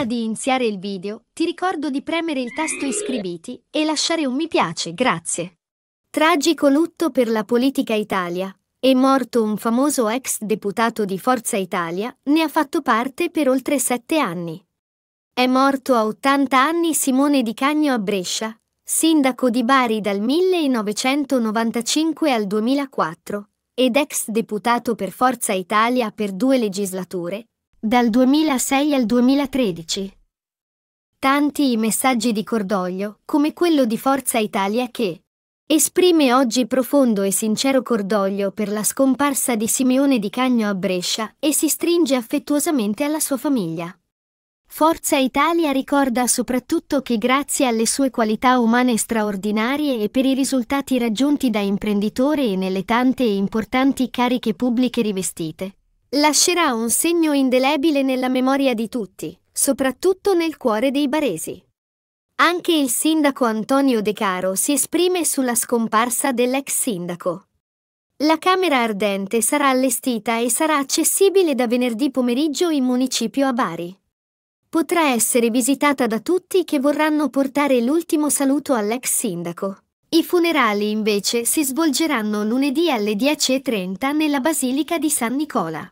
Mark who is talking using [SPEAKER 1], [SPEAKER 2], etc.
[SPEAKER 1] Prima di iniziare il video, ti ricordo di premere il tasto iscriviti e lasciare un mi piace, grazie. Tragico lutto per la politica Italia. È morto un famoso ex deputato di Forza Italia, ne ha fatto parte per oltre sette anni. È morto a 80 anni Simone Di Cagno a Brescia, sindaco di Bari dal 1995 al 2004, ed ex deputato per Forza Italia per due legislature, dal 2006 al 2013. Tanti i messaggi di cordoglio, come quello di Forza Italia che esprime oggi profondo e sincero cordoglio per la scomparsa di Simeone di Cagno a Brescia e si stringe affettuosamente alla sua famiglia. Forza Italia ricorda soprattutto che grazie alle sue qualità umane straordinarie e per i risultati raggiunti da imprenditore e nelle tante e importanti cariche pubbliche rivestite, lascerà un segno indelebile nella memoria di tutti, soprattutto nel cuore dei baresi. Anche il sindaco Antonio De Caro si esprime sulla scomparsa dell'ex sindaco. La Camera Ardente sarà allestita e sarà accessibile da venerdì pomeriggio in municipio a Bari. Potrà essere visitata da tutti che vorranno portare l'ultimo saluto all'ex sindaco. I funerali invece si svolgeranno lunedì alle 10.30 nella Basilica di San Nicola.